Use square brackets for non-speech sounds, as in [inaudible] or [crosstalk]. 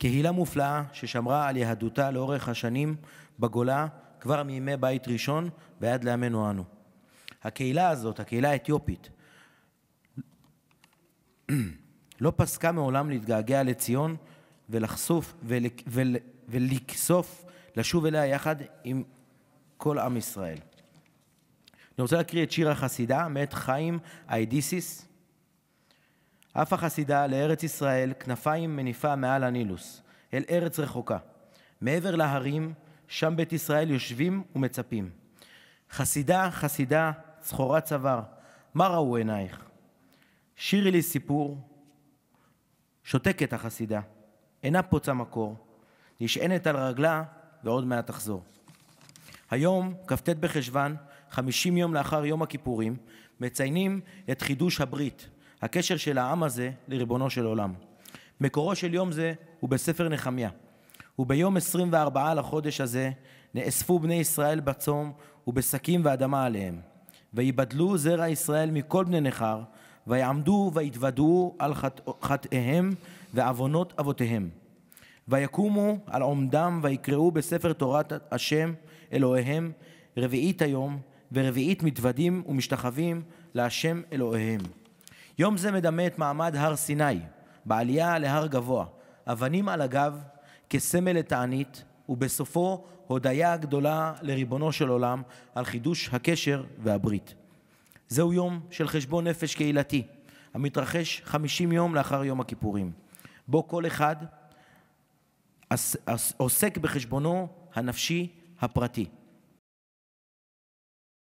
קהילה מופלאה ששמרה על יהדותה לאורך השנים בגולה כבר מימי בית ראשון ועד לימינו אנו. הקהילה הזאת, הקהילה האתיופית, [clears throat] לא פסקה מעולם להתגעגע לציון ולחשוף ולכסוף, לשוב אליה יחד עם כל עם ישראל. אני רוצה להקריא את שיר החסידה מאת חיים איידיסיס, עפה חסידה לארץ ישראל, כנפיים מניפה מעל הנילוס, אל ארץ רחוקה. מעבר להרים, שם בית ישראל יושבים ומצפים. חסידה, חסידה, צחורת צוואר, מה ראו עינייך? שירי לי סיפור. שותקת החסידה, אינה פוצה מקור, נשענת על רגלה ועוד מעט תחזור. היום, כ"ט בחשוון, 50 יום לאחר יום הכיפורים, מציינים את חידוש הברית, הקשר של העם הזה לריבונו של עולם. מקורו של יום זה הוא בספר נחמיה. וביום 24 לחודש הזה נאספו בני ישראל בצום ובשקים ואדמה עליהם. ויבדלו זרע ישראל מכל בני נכר, ויעמדו ויתוודו על חטאיהם ועוונות אבותיהם. ויקומו על עומדם ויקראו בספר תורת השם אלוהיהם רביעית היום, ורביעית מתוודים ומשתחווים להשם אלוהיהם. יום זה מדמה את מעמד הר סיני, בעלייה להר גבוה, אבנים על הגב, כסמל לתענית, ובסופו הודיה גדולה לריבונו של עולם על חידוש הקשר והברית. זהו יום של חשבון נפש קהילתי, המתרחש 50 יום לאחר יום הכיפורים, בו כל אחד עוסק בחשבונו הנפשי הפרטי.